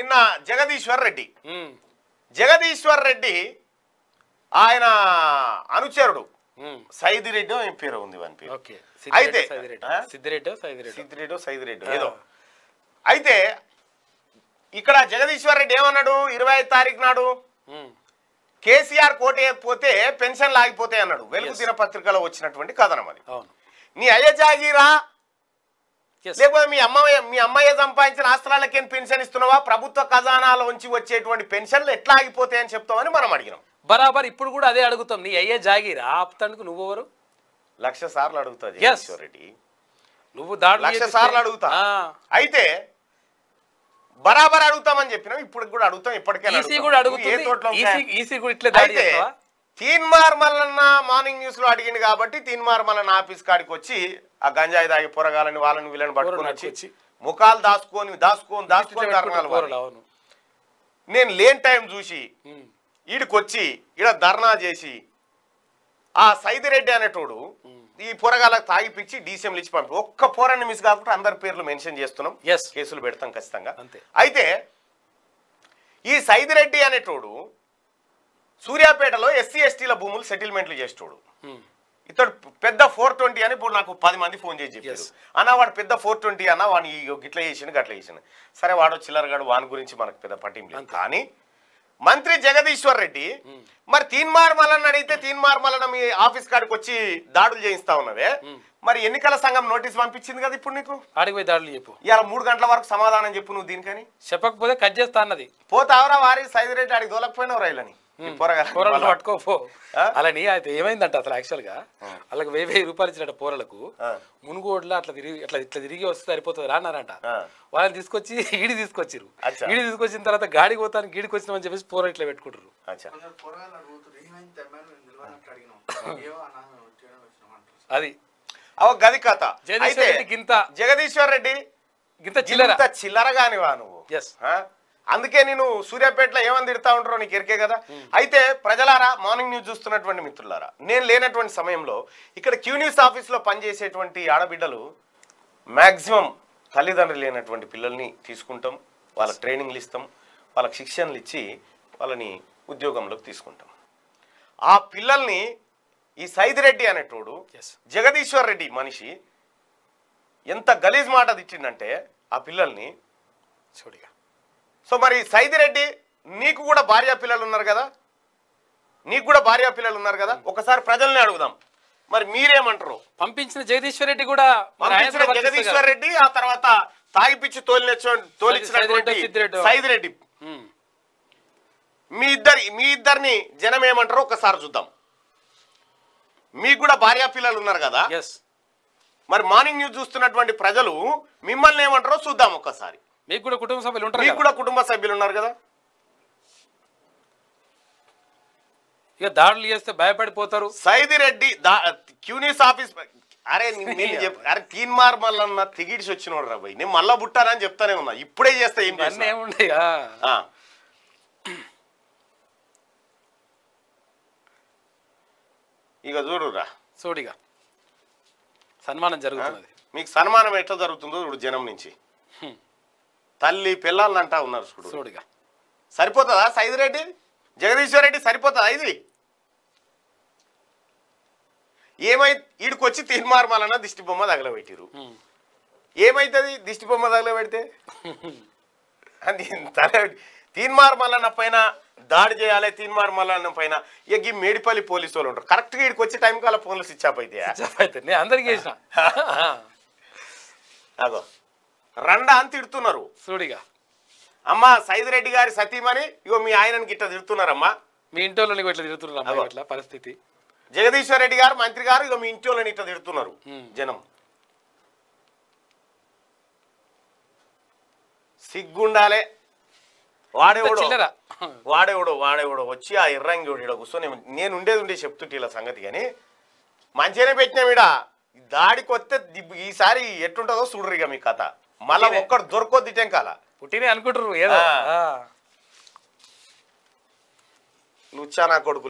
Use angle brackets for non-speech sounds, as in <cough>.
నిన్న జగదీశ్వర్ రెడ్డి జగదీశ్వర్ రెడ్డి ఆయన అనుచరుడు సైదిరెడ్డి ఏం పేరు ఉంది అయితే సిద్ధిరెడ్డి సైదిరెడ్డి ఏదో అయితే ఇక్కడ జగదీశ్వర్ రెడ్డి ఏమన్నాడు ఇరవై ఐదు తారీఖు నాడు కేసీఆర్ కోటేయకపోతే పెన్షన్లు ఆగిపోతాయి అన్నాడు వెలుగు పత్రికలో వచ్చినటువంటి కథనం అది నీ అయ్య జాగీరా లేకపోతే మీ అమ్మాయి మీ అమ్మాయి సంపాదించిన ఆస్తులకేం పెన్షన్ ఇస్తున్నావా ప్రభుత్వ ఖజానాలో వచ్చేటువంటి పెన్షన్లు ఎట్లా ఆగిపోతాయని చెప్తామని మనం అడిగినాం బరాబర్ ఇప్పుడు కూడా అదే అడుగుతాం నీ అయ్యే జాగీరా ఆప్తానికి ఎవరు లక్ష సార్లు అడుగుతుంది నువ్వు దాడు లక్ష సార్లు అడుగుతా అయితే బరాబర్ అడుగుతామని చెప్పినాం ఇప్పుడు కూడా అడుగుతాం ఇప్పటికే కూడా అడుగుతాం ఈసీ కూడా ఇట్లే అయితే తీన్మార్ మల్లన్న మార్నింగ్ న్యూస్లో అడిగింది కాబట్టి తీన్మార్ మల్లన్న ఆఫీస్ కాడికి వచ్చి ఆ గంజాయి తాగి పొరగాలని వాళ్ళని వీళ్ళని పట్టుకొని వచ్చి ముఖాలు దాచుకొని దాచుకొని దాచుకొని నేను లేని టైం చూసి ఈడికొచ్చి ఈడ ధర్నా చేసి ఆ సైదిరెడ్డి అనేటోడు ఈ పొరగాలకు తాగిపించి డీసీఎంలు ఇచ్చి పంపి ఒక్క పోరాన్ని మిస్ కాకుండా అందరి పేర్లు మెన్షన్ చేస్తున్నాం కేసులు పెడతాం ఖచ్చితంగా అయితే ఈ సైదిరెడ్డి అనేటోడు సూర్యాపేటలో ఎస్సీ ఎస్టీల భూములు సెటిల్మెంట్లు చేసేటోడు ఇతడు పెద్ద ఫోర్ ట్వంటీ అని ఇప్పుడు నాకు పది మంది ఫోన్ చేసి చెప్పారు అన్న వాడు పెద్ద ఫోర్ ట్వంటీ అన్న వాడిని గిట్ల చేసిండు గట్ల చేసిండు సరే వాడు చిల్లరగాడు వాని గురించి మనకు పెద్ద పట్టింపు కానీ మంత్రి జగదీశ్వర్ రెడ్డి hmm. మరి తీన్మార్ మల్లన్న అడిగితే తీన్మార్ మల్లన్న మీ ఆఫీస్ కాడికి వచ్చి దాడులు చేయిస్తా ఉన్నదే hmm. మరి ఎన్నికల సంఘం నోటీస్ పంపించింది కదా ఇప్పుడు నీకు అడిగిపోయి దాడులు చెప్పు ఇలా మూడు గంటల వరకు సమాధానం చెప్పు నువ్వు దీనికని చెప్పకపోతే కట్ చేస్తా అన్నది పోతావరా వారి సైజు రెడ్డి అడిగి దొలకపోయినవరా ఇలాని కూరలు పట్టుకోపో అలాని అయితే ఏమైందంట అసలు యాక్చువల్ గా అలాగే వెయ్యి వెయ్యి రూపాయలు ఇచ్చినట్టు పూరలకు మునుగోడ్లో అట్లా తిరిగి అట్లా ఇట్లా తిరిగి వస్తే సరిపోతుంది రానారంట వాళ్ళని తీసుకొచ్చి ఈడి తీసుకొచ్చిరు ఈడి తీసుకొచ్చిన తర్వాత గాడి పోతాను గీడికి అని చెప్పేసి పూర ఇట్లా పెట్టుకుంటారు <laughs> అది అవ గది కథ గింత జగదీశ్వర్ రెడ్డి గింత చిల్లర చిల్లర కానివా నువ్వు ఎస్ అందుకే నేను సూర్యాపేటలో ఏమని తిడతా ఉంటారో నీకు ఎరికే కదా అయితే ప్రజలారా మార్నింగ్ న్యూస్ చూస్తున్నటువంటి మిత్రులారా నేను లేనటువంటి సమయంలో ఇక్కడ క్యూ న్యూస్ ఆఫీస్లో పనిచేసేటువంటి ఆడబిడ్డలు మ్యాక్సిమం తల్లిదండ్రులు లేనటువంటి పిల్లల్ని తీసుకుంటాం వాళ్ళ ట్రైనింగ్లు ఇస్తాం వాళ్ళకి శిక్షణలు ఇచ్చి వాళ్ళని ఉద్యోగంలోకి తీసుకుంటాం ఆ పిల్లల్ని ఈ సైదిరెడ్డి అనేటోడు జగదీశ్వర్ రెడ్డి మనిషి ఎంత గలీజ్ మాట తెచ్చిండంటే ఆ పిల్లల్ని చూడగా సో మరి సైదిరెడ్డి నీకు కూడా భార్య పిల్లలు ఉన్నారు కదా నీకు కూడా భార్య పిల్లలు ఉన్నారు కదా ఒకసారి ప్రజల్ని అడుగుదాం మరి మీరేమంటారు పంపించిన జగదీశ్వర్ రెడ్డి కూడా జగదీశ్వర్ రెడ్డి ఆ తర్వాత తాగిపిచ్చి తోలిన తోలిచ్చినటువంటి సైదిరెడ్డి మీ ఇద్దరి మీ ఇద్దరిని జనం ఏమంటారో ఒకసారి చూద్దాం మీకు కూడా భార్య పిల్లలు ఉన్నారు కదా మరి మార్నింగ్ న్యూస్ చూస్తున్నటువంటి ప్రజలు మిమ్మల్ని ఏమంటారో చూద్దాం ఒక్కసారి మీకు కూడా కుటుంబ సభ్యులు ఉంటారు మీకు కూడా కుటుంబ సభ్యులు ఉన్నారు కదా ఇక దాడులు చేస్తే భయపడిపోతారు సైది రెడ్డి క్యూనిస్ ఆఫీస్ అరే <laughs> అరే తీన్ మార్ మళ్ళా తిగిడిసి వచ్చిన రా నేను మళ్ళా బుట్టానని చెప్తానే ఉన్నా ఇప్పుడే చేస్తే ఏం ఇక చూడురా చూడిగా సన్మానం జరుగుతుంది మీకు సన్మానం ఎట్లా జరుగుతుందో చూడు జనం నుంచి తల్లి పిల్లలు అంటా ఉన్నారు చూడు చూడుగా సరిపోతుందా రెడ్డి జగదీశ్వర్ రెడ్డి సరిపోతుందా ఇది ఏమై ఈడికొచ్చి తీర్మార్మాలన్న దిష్టి బొమ్మ తగలబెట్టిరు ఏమైతుంది దిష్టి బొమ్మ తగలబెడితే అది తల తీన్మార్మలన్న పైన దాడి చేయాలి తీన్మార్మలన్న పైన ఇక ఈ మేడిపల్లి పోలీసు వాళ్ళు ఉంటారు కరెక్ట్గా ఇక్కడికి వచ్చే టైం కాల ఫోన్లు స్విచ్ ఆఫ్ అయితే అందరికీ అగో రండా అని తిడుతున్నారు చూడిగా అమ్మ సైదిరెడ్డి గారి సతీమని ఇగో మీ ఆయనకి గిట్ట తిడుతున్నారమ్మా మీ ఇంట్లో తిడుతున్నారు ఇట్లా పరిస్థితి జగదీశ్వర్ రెడ్డి గారు మంత్రి గారు ఇగో మీ ఇంట్లో ఇట్లా తిడుతున్నారు జనం సిగ్గుండాలే వాడేవాడు వాడేవాడు వాడేవాడు వచ్చి ఆ ఎర్రంగిడు ఇక్కడ కూర్చొని నేను ఉండేది ఉండే చెప్తుంటే ఇలా సంగతి కానీ మంచిగానే పెట్టినాం ఇడ దాడికి వస్తే ఈసారి ఎట్టుంటుందో చూడరు ఇక మీ కథ మళ్ళీ ఒక్కడు దొరకొద్దు కాల పుట్టినే అనుకుంటారు ఏదో నువ్వు చాలా కొడుకు